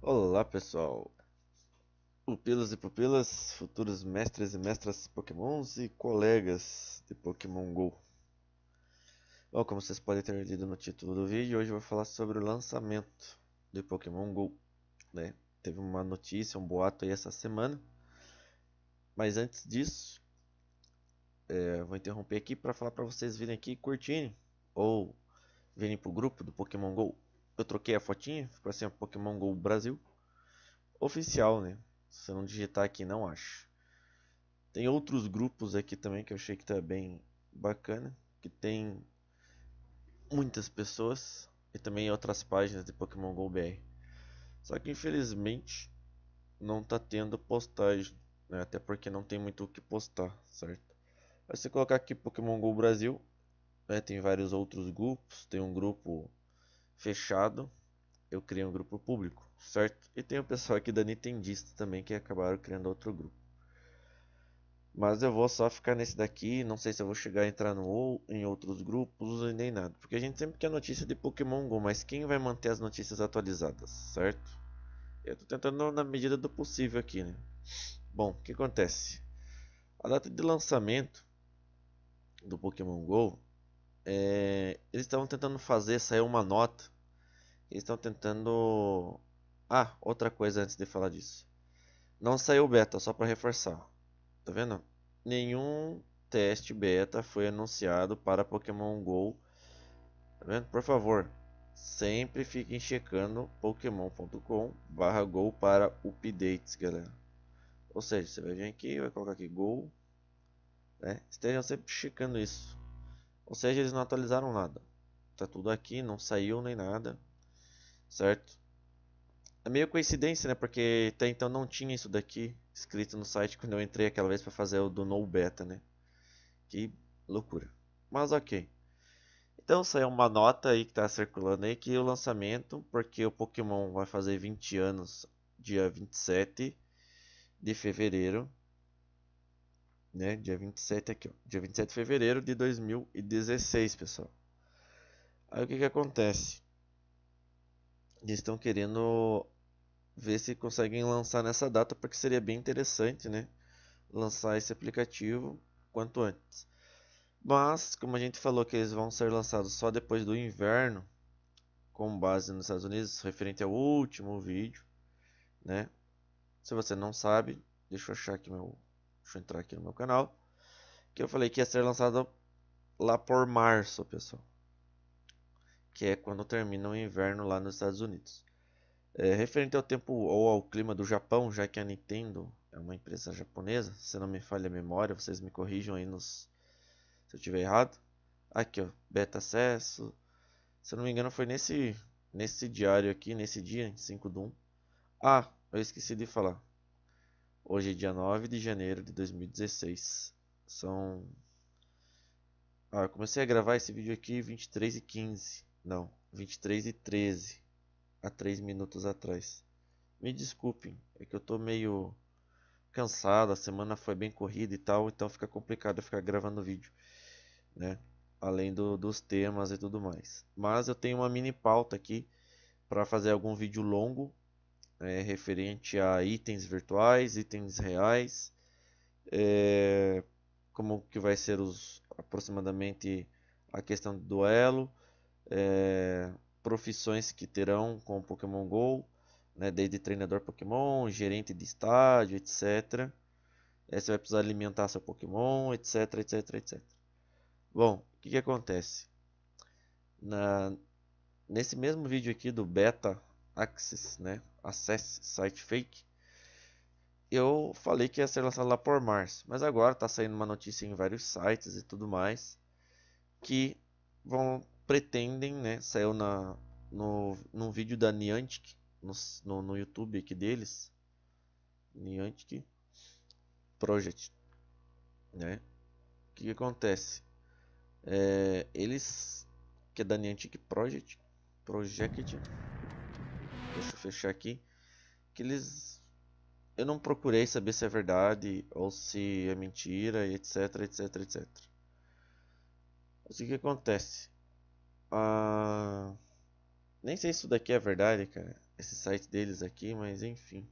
Olá pessoal, pupilas e pupilas, futuros mestres e mestras pokémons e colegas de Pokémon GO. Bom, como vocês podem ter lido no título do vídeo, hoje eu vou falar sobre o lançamento de Pokémon GO. Né? Teve uma notícia, um boato aí essa semana, mas antes disso, é, vou interromper aqui para falar para vocês virem aqui e curtirem, ou virem para o grupo do Pokémon GO eu troquei a fotinha, ficou assim, Pokémon GO Brasil. Oficial, né? Se eu não digitar aqui, não acho. Tem outros grupos aqui também que eu achei que tá bem bacana. Que tem muitas pessoas. E também outras páginas de Pokémon GO BR. Só que infelizmente não tá tendo postagem. Né? Até porque não tem muito o que postar, certo? Mas se colocar aqui Pokémon GO Brasil, né? tem vários outros grupos. Tem um grupo fechado, eu criei um grupo público, certo? E tem o pessoal aqui da Nintendista também que acabaram criando outro grupo. Mas eu vou só ficar nesse daqui, não sei se eu vou chegar a entrar no ou em outros grupos e nem nada, porque a gente sempre quer notícia de Pokémon Go, mas quem vai manter as notícias atualizadas, certo? Eu estou tentando na medida do possível aqui, né? Bom, o que acontece? A data de lançamento do Pokémon Go, é... eles estavam tentando fazer sair uma nota eles estão tentando... Ah, outra coisa antes de falar disso. Não saiu beta, só para reforçar. Tá vendo? Nenhum teste beta foi anunciado para Pokémon GO. Tá vendo? Por favor, sempre fiquem checando pokémon.com barra go para updates, galera. Ou seja, você vai vir aqui, vai colocar aqui go. Né? Estejam sempre checando isso. Ou seja, eles não atualizaram nada. Tá tudo aqui, não saiu nem nada certo? É meio coincidência, né? Porque até então não tinha isso daqui escrito no site quando eu entrei aquela vez para fazer o do No Beta, né? Que loucura. Mas ok. Então saiu uma nota aí que tá circulando aí que o lançamento, porque o Pokémon vai fazer 20 anos dia 27 de fevereiro, né? Dia 27 aqui, ó. Dia 27 de fevereiro de 2016, pessoal. Aí o que que acontece? E estão querendo ver se conseguem lançar nessa data, porque seria bem interessante, né? Lançar esse aplicativo quanto antes. Mas, como a gente falou que eles vão ser lançados só depois do inverno, com base nos Estados Unidos, referente ao último vídeo, né? Se você não sabe, deixa eu achar aqui meu, deixa eu entrar aqui no meu canal, que eu falei que ia ser lançado lá por março, pessoal que é quando termina o inverno lá nos Estados Unidos. É, referente ao tempo ou ao clima do Japão, já que a Nintendo é uma empresa japonesa, se não me falha a memória, vocês me corrijam aí nos se eu tiver errado. Aqui, ó, beta acesso. Se eu não me engano, foi nesse nesse diário aqui, nesse dia, 5 de 1. Ah, eu esqueci de falar. Hoje é dia 9 de janeiro de 2016. São ah, eu comecei a gravar esse vídeo aqui 23 e 15 não, 23 e 13. Há 3 minutos atrás. Me desculpem, é que eu tô meio cansado, a semana foi bem corrida e tal, então fica complicado ficar gravando vídeo, né? Além do, dos temas e tudo mais. Mas eu tenho uma mini pauta aqui para fazer algum vídeo longo é, referente a itens virtuais, itens reais, é, como que vai ser os aproximadamente a questão do duelo é, profissões que terão com o Pokémon GO, né, desde treinador Pokémon, gerente de estádio, etc. É, você vai precisar alimentar seu Pokémon, etc, etc, etc. Bom, o que, que acontece? Na, nesse mesmo vídeo aqui do Beta Access, né, Access Site Fake, eu falei que ia ser lançado lá por março, mas agora está saindo uma notícia em vários sites e tudo mais que vão pretendem, né? Saiu na, no, num vídeo da Niantic no, no, no YouTube aqui deles. Niantic Project, né? O que, que acontece? É, eles que é da Niantic Project, Project. Deixa eu fechar aqui. Que eles eu não procurei saber se é verdade ou se é mentira, etc, etc, etc. Mas o que, que acontece? Ah, nem sei se isso daqui é verdade, cara. Esse site deles aqui, mas enfim.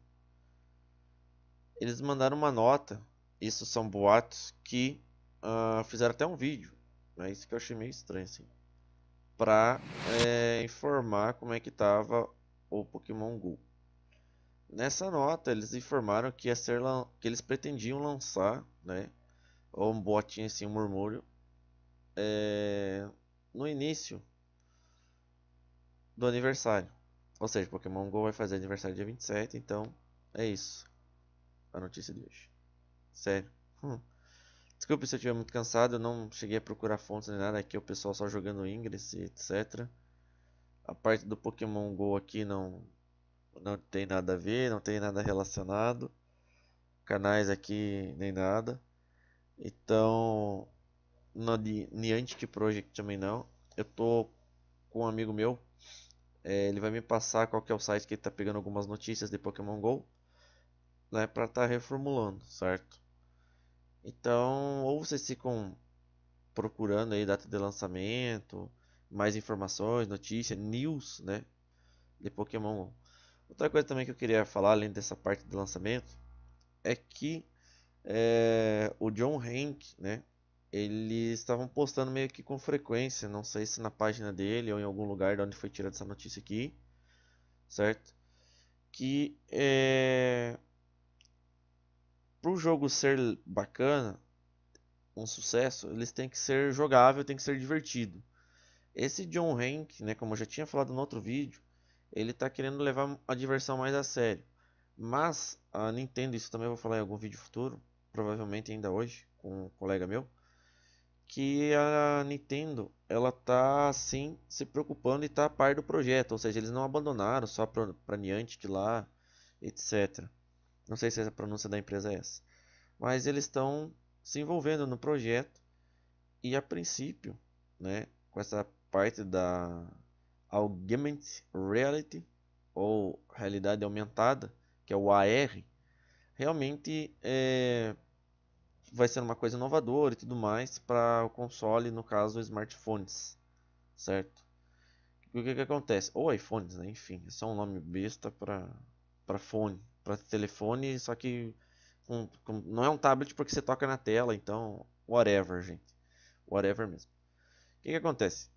Eles mandaram uma nota. Isso são boatos que ah, fizeram até um vídeo. É isso que eu achei meio estranho, assim. Pra é, informar como é que tava o Pokémon GO. Nessa nota, eles informaram que, ia ser que eles pretendiam lançar, né? Ou um botinho assim, um murmúrio. É, no início do aniversário. Ou seja, Pokémon GO vai fazer aniversário dia 27, então é isso. A notícia de hoje. Sério. Hum. Desculpe se eu estiver muito cansado, eu não cheguei a procurar fontes nem nada, aqui é o pessoal só jogando Ingress e etc. A parte do Pokémon GO aqui não, não tem nada a ver, não tem nada relacionado. Canais aqui nem nada. Então, na de Niantic Project também não. Eu tô com um amigo meu, é, ele vai me passar qual que é o site que ele tá pegando algumas notícias de Pokémon GO, né, para estar tá reformulando, certo? Então, ou vocês ficam procurando aí data de lançamento, mais informações, notícias, news, né, de Pokémon GO. Outra coisa também que eu queria falar, além dessa parte do lançamento, é que é, o John Hank, né, eles estavam postando meio que com frequência, não sei se na página dele ou em algum lugar de onde foi tirada essa notícia aqui, certo? Que é... Eh, para o jogo ser bacana, um sucesso, eles têm que ser jogável, tem que ser divertido. Esse John Hank, né, como eu já tinha falado no outro vídeo, ele está querendo levar a diversão mais a sério. Mas a Nintendo, isso também eu vou falar em algum vídeo futuro, provavelmente ainda hoje, com um colega meu que a Nintendo ela tá assim se preocupando e tá a par do projeto, ou seja, eles não abandonaram só para Niantic de lá, etc. Não sei se a pronúncia da empresa é essa, mas eles estão se envolvendo no projeto e a princípio, né, com essa parte da augmented reality ou realidade aumentada, que é o AR, realmente é, vai ser uma coisa inovadora e tudo mais para o console, no caso, smartphones, certo? o que que acontece? Ou iPhones, né? Enfim, é só um nome besta para para fone, para telefone, só que com, com, não é um tablet porque você toca na tela, então whatever, gente. Whatever mesmo. O que que acontece?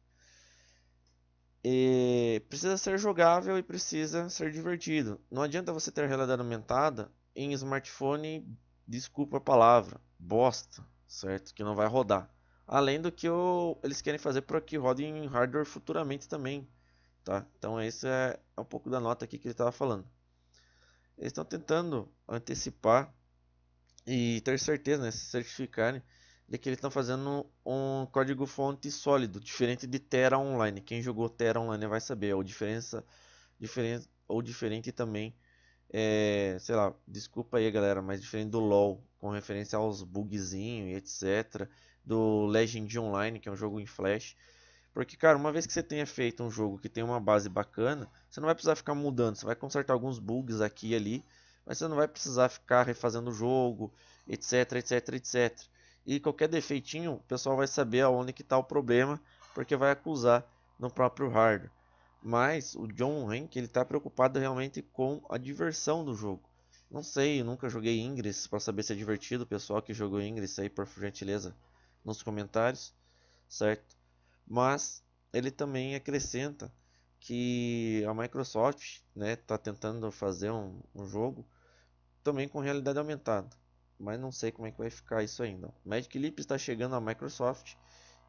E é, precisa ser jogável e precisa ser divertido. Não adianta você ter realidade aumentada em smartphone desculpa a palavra, bosta, certo? Que não vai rodar. Além do que eles querem fazer para que rode em hardware futuramente também, tá? Então esse é, é um pouco da nota aqui que ele estava falando. Eles estão tentando antecipar e ter certeza, né, se certificarem de que eles estão fazendo um código fonte sólido, diferente de Terra Online. Quem jogou Terra Online vai saber, é ou diferença, diferente ou diferente também é, sei lá, desculpa aí galera, mas diferente do LoL, com referência aos bugzinho, e etc, do Legend Online, que é um jogo em flash, porque cara, uma vez que você tenha feito um jogo que tem uma base bacana, você não vai precisar ficar mudando, você vai consertar alguns bugs aqui e ali, mas você não vai precisar ficar refazendo o jogo, etc, etc, etc. E qualquer defeitinho, o pessoal vai saber aonde que está o problema, porque vai acusar no próprio hardware. Mas o John Henk ele está preocupado realmente com a diversão do jogo. Não sei, nunca joguei Ingress para saber se é divertido. O pessoal que jogou Ingress aí, por gentileza, nos comentários, certo? Mas ele também acrescenta que a Microsoft está né, tá tentando fazer um, um, jogo também com realidade aumentada. Mas não sei como é que vai ficar isso ainda. Magic Leap está chegando à Microsoft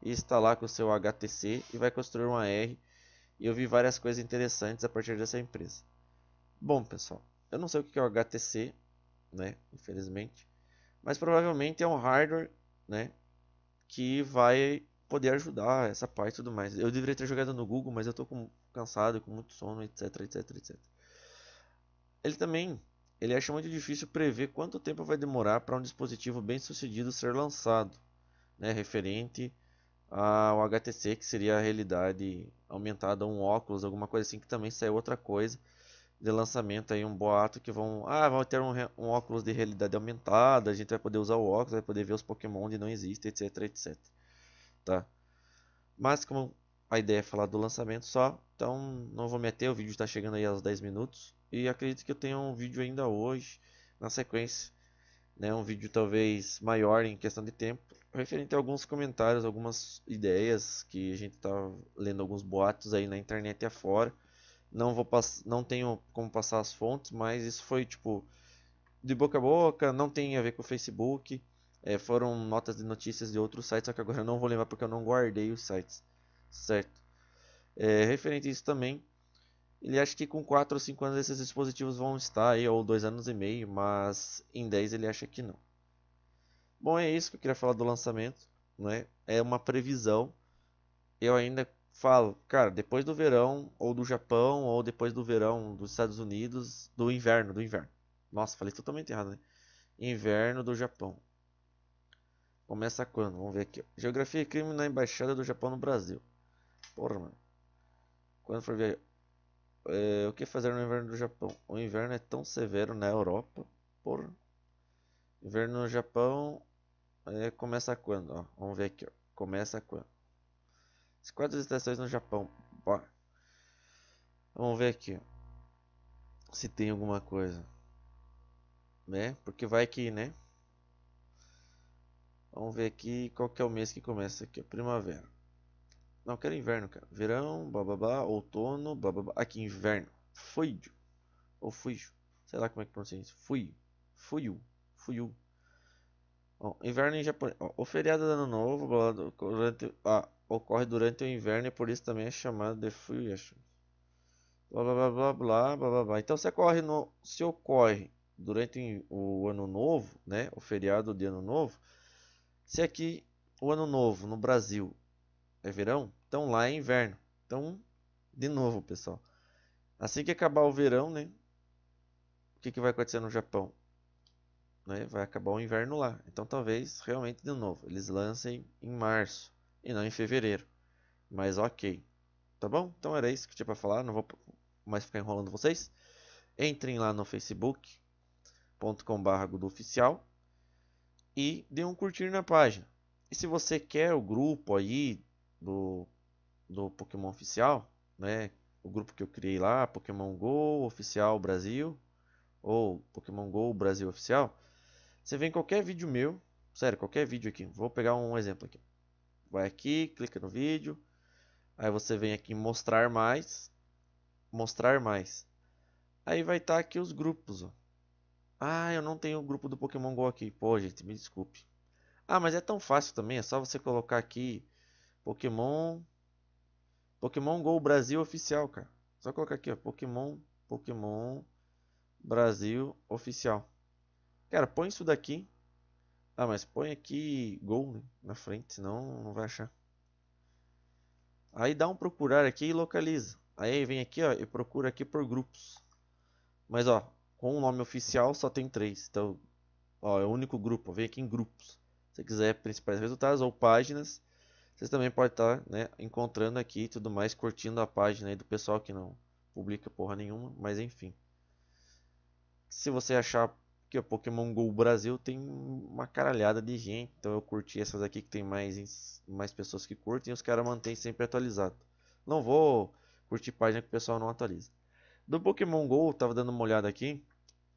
e está lá com o seu HTC e vai construir uma R e eu vi várias coisas interessantes a partir dessa empresa. Bom, pessoal, eu não sei o que é o HTC, né? Infelizmente. Mas provavelmente é um hardware, né? Que vai poder ajudar essa parte e tudo mais. Eu deveria ter jogado no Google, mas eu tô com, cansado, com muito sono, etc, etc, etc. Ele também ele acha muito difícil prever quanto tempo vai demorar para um dispositivo bem sucedido ser lançado, né, referente o HTC, que seria a realidade aumentada, um óculos, alguma coisa assim, que também saiu outra coisa de lançamento aí, um boato que vão, ah, vão ter um, um óculos de realidade aumentada, a gente vai poder usar o óculos, vai poder ver os Pokémon onde não existem, etc, etc. Tá? Mas como a ideia é falar do lançamento só, então não vou meter, o vídeo está chegando aí aos 10 minutos e acredito que eu tenha um vídeo ainda hoje na sequência, né, um vídeo talvez maior em questão de tempo referente a alguns comentários, algumas ideias que a gente está lendo alguns boatos aí na internet afora. Não vou pass não tenho como passar as fontes, mas isso foi tipo de boca a boca, não tem a ver com o Facebook. É, foram notas de notícias de outros sites, só que agora eu não vou lembrar porque eu não guardei os sites, certo? É, referente a isso também, ele acha que com 4 ou 5 anos esses dispositivos vão estar aí, ou 2 anos e meio, mas em 10 ele acha que não. Bom, é isso que eu queria falar do lançamento, né? É uma previsão. Eu ainda falo, cara, depois do verão, ou do Japão, ou depois do verão dos Estados Unidos, do inverno, do inverno. Nossa, falei totalmente errado, né? Inverno do Japão. Começa quando? Vamos ver aqui. Geografia e crime na Embaixada do Japão no Brasil. Porra, mano. Quando for ver. É, o que fazer no inverno do Japão? O inverno é tão severo na Europa. Porra. Inverno no Japão começa quando? Ó, vamos ver aqui. Ó. Começa quando? Quantas quatro estações no Japão. Bora. Vamos ver aqui. Se tem alguma coisa. Né? Porque vai que, né? Vamos ver aqui qual que é o mês que começa aqui. Primavera. Não, quero inverno, cara. Verão, blá. outono, blá. Aqui, inverno. Fuiu. Ou fuiu. Sei lá como é que pronuncia isso. Fuiu. Fuiu. Fuiu. Bom, inverno em japonês. O feriado do ano novo durante, ah, ocorre durante o inverno e por isso também é chamado de Fuyashu. Blá blá blá blá blá blá blá blá. Então se ocorre, no, se ocorre durante o ano novo, né, o feriado de ano novo, se aqui o ano novo no Brasil é verão, então lá é inverno. Então, de novo, pessoal. Assim que acabar o verão, né? O que, que vai acontecer no Japão? né, vai acabar o inverno lá. Então talvez realmente de novo eles lancem em março e não em fevereiro. Mas ok, tá bom? Então era isso que tinha para falar. Não vou mais ficar enrolando vocês. Entrem lá no facebookcom oficial e dê um curtir na página. E se você quer o grupo aí do, do Pokémon Oficial, né? O grupo que eu criei lá, Pokémon Go Oficial Brasil ou Pokémon Go Brasil Oficial, você vem qualquer vídeo meu, sério, qualquer vídeo aqui. Vou pegar um exemplo aqui. Vai aqui, clica no vídeo. Aí você vem aqui em mostrar mais. Mostrar mais. Aí vai estar tá aqui os grupos. Ó. Ah, eu não tenho o grupo do Pokémon GO aqui. Pô, gente, me desculpe. Ah, mas é tão fácil também. É só você colocar aqui Pokémon... Pokémon GO Brasil Oficial, cara. Só colocar aqui, ó. Pokémon, Pokémon Brasil Oficial. Cara, põe isso daqui. Ah, mas põe aqui gol né, na frente, senão não vai achar. Aí dá um procurar aqui e localiza. Aí vem aqui ó, e procura aqui por grupos. Mas ó, com o nome oficial só tem três. Então, ó, é o único grupo. Vem aqui em grupos. Se quiser principais resultados ou páginas, vocês também podem estar tá, né, encontrando aqui e tudo mais, curtindo a página aí do pessoal que não publica porra nenhuma, mas enfim. Se você achar que o Pokémon GO Brasil tem uma caralhada de gente. Então eu curti essas aqui que tem mais, mais pessoas que curtem. E os caras mantêm sempre atualizado. Não vou curtir página que o pessoal não atualiza. Do Pokémon GO, eu tava dando uma olhada aqui.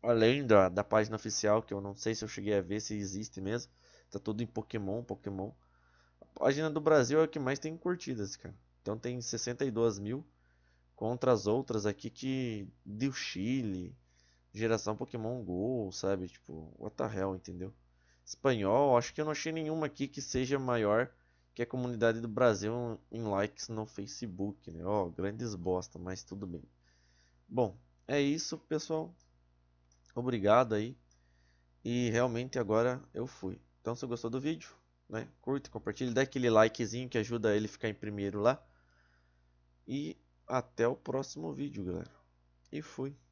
Além da, da página oficial, que eu não sei se eu cheguei a ver se existe mesmo. Tá tudo em Pokémon, Pokémon. A página do Brasil é a que mais tem curtidas, cara. Então tem 62 mil. Contra as outras aqui que... Do Chile geração Pokémon GO, sabe? Tipo, what the hell, entendeu? Espanhol, acho que eu não achei nenhuma aqui que seja maior que a comunidade do Brasil em likes no Facebook, né? Ó, oh, grandes bosta, mas tudo bem. Bom, é isso, pessoal. Obrigado aí. E realmente agora eu fui. Então, se gostou do vídeo, né? Curte, compartilhe, dá aquele likezinho que ajuda ele a ficar em primeiro lá. E até o próximo vídeo, galera. E fui.